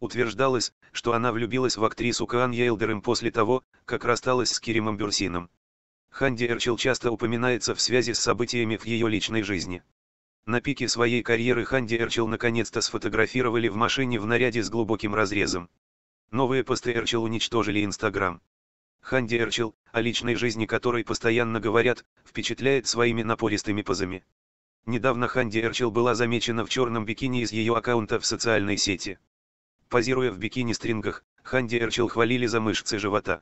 Утверждалось, что она влюбилась в актрису Каан Йелдерем после того, как рассталась с Киримом Бюрсином. Ханди Эрчел часто упоминается в связи с событиями в ее личной жизни. На пике своей карьеры Ханди Эрчел наконец-то сфотографировали в машине в наряде с глубоким разрезом. Новые посты Эрчел уничтожили Инстаграм. Ханди Эрчел, о личной жизни которой постоянно говорят, впечатляет своими напористыми позами. Недавно Ханди Эрчел была замечена в черном бикини из ее аккаунта в социальной сети позируя в бикини-стрингах, Ханди Эрчил хвалили за мышцы живота.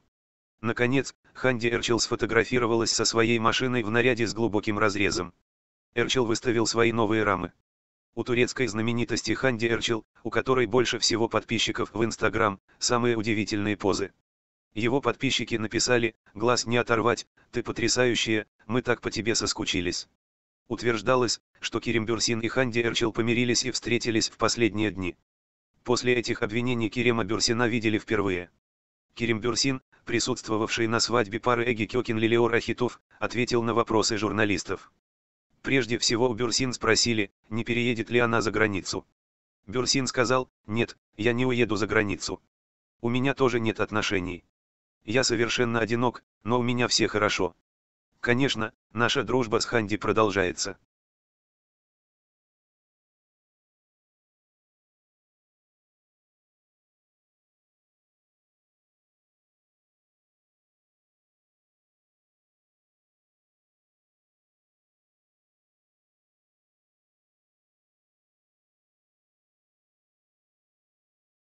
Наконец, Ханди Эрчил сфотографировалась со своей машиной в наряде с глубоким разрезом. Эрчил выставил свои новые рамы. У турецкой знаменитости Ханди Эрчил, у которой больше всего подписчиков в Инстаграм, самые удивительные позы. Его подписчики написали «Глаз не оторвать, ты потрясающая, мы так по тебе соскучились». Утверждалось, что Кирим Бюрсин и Ханди Эрчил помирились и встретились в последние дни. После этих обвинений Керема Бюрсина видели впервые. Керем Бюрсин, присутствовавший на свадьбе пары Эги Кёкин Лилиор Ахитов, ответил на вопросы журналистов. Прежде всего у Бюрсин спросили, не переедет ли она за границу. Бюрсин сказал, нет, я не уеду за границу. У меня тоже нет отношений. Я совершенно одинок, но у меня все хорошо. Конечно, наша дружба с Ханди продолжается.